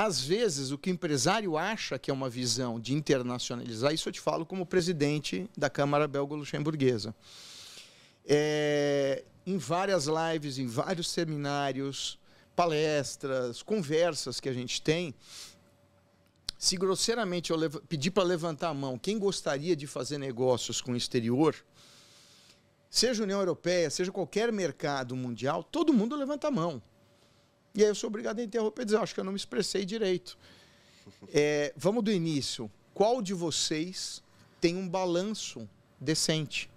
Às vezes, o que o empresário acha que é uma visão de internacionalizar, isso eu te falo como presidente da Câmara belga luxemburguesa É, em várias lives, em vários seminários, palestras, conversas que a gente tem, se grosseiramente eu pedir para levantar a mão quem gostaria de fazer negócios com o exterior, seja União Europeia, seja qualquer mercado mundial, todo mundo levanta a mão. E aí eu sou obrigado a interromper e dizer, acho que eu não me expressei direito. É, vamos do início. Qual de vocês tem um balanço decente?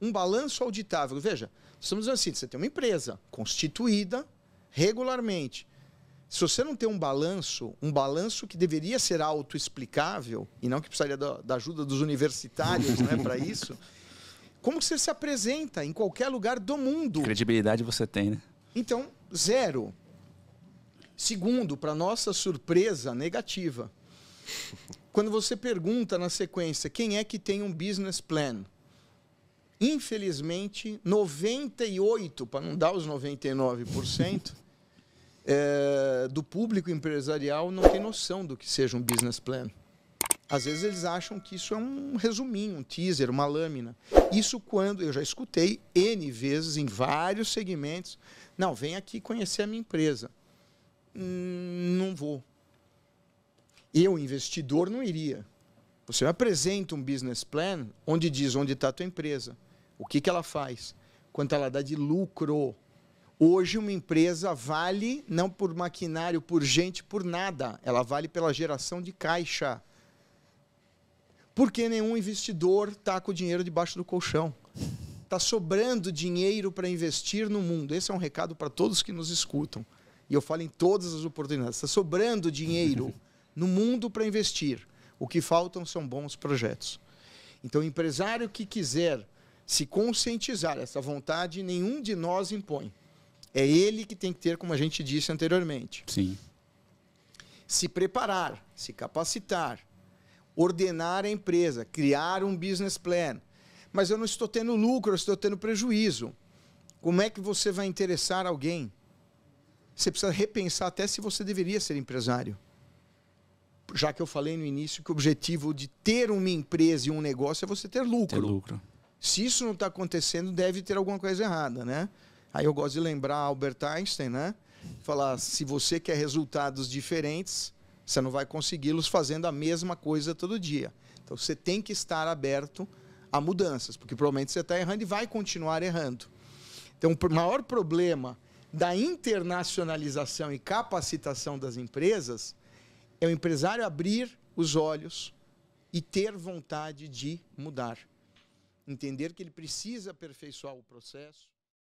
Um balanço auditável. Veja, estamos dizendo assim, você tem uma empresa constituída regularmente. Se você não tem um balanço, um balanço que deveria ser autoexplicável, e não que precisaria da, da ajuda dos universitários né, para isso, como você se apresenta em qualquer lugar do mundo? Credibilidade você tem, né? Então, zero. Segundo, para nossa surpresa negativa, quando você pergunta na sequência quem é que tem um business plan, infelizmente, 98, para não dar os 99%, é, do público empresarial não tem noção do que seja um business plan. Às vezes eles acham que isso é um resuminho, um teaser, uma lâmina. Isso quando eu já escutei N vezes em vários segmentos. Não, vem aqui conhecer a minha empresa. Hum, não vou. Eu, investidor, não iria. Você me apresenta um business plan onde diz onde está a tua empresa, o que, que ela faz, quanto ela dá de lucro. Hoje uma empresa vale não por maquinário, por gente, por nada. Ela vale pela geração de caixa. Porque nenhum investidor está com o dinheiro debaixo do colchão. Está sobrando dinheiro para investir no mundo. Esse é um recado para todos que nos escutam e eu falo em todas as oportunidades, está sobrando dinheiro no mundo para investir. O que faltam são bons projetos. Então, o empresário que quiser se conscientizar, essa vontade nenhum de nós impõe. É ele que tem que ter, como a gente disse anteriormente. Sim. Se preparar, se capacitar, ordenar a empresa, criar um business plan. Mas eu não estou tendo lucro, eu estou tendo prejuízo. Como é que você vai interessar alguém? você precisa repensar até se você deveria ser empresário. Já que eu falei no início que o objetivo de ter uma empresa e um negócio é você ter lucro. Ter lucro. Se isso não está acontecendo, deve ter alguma coisa errada, né? Aí eu gosto de lembrar Albert Einstein, né? Falar, se você quer resultados diferentes, você não vai consegui-los fazendo a mesma coisa todo dia. Então você tem que estar aberto a mudanças, porque provavelmente você está errando e vai continuar errando. Então o maior problema da internacionalização e capacitação das empresas é o empresário abrir os olhos e ter vontade de mudar. Entender que ele precisa aperfeiçoar o processo.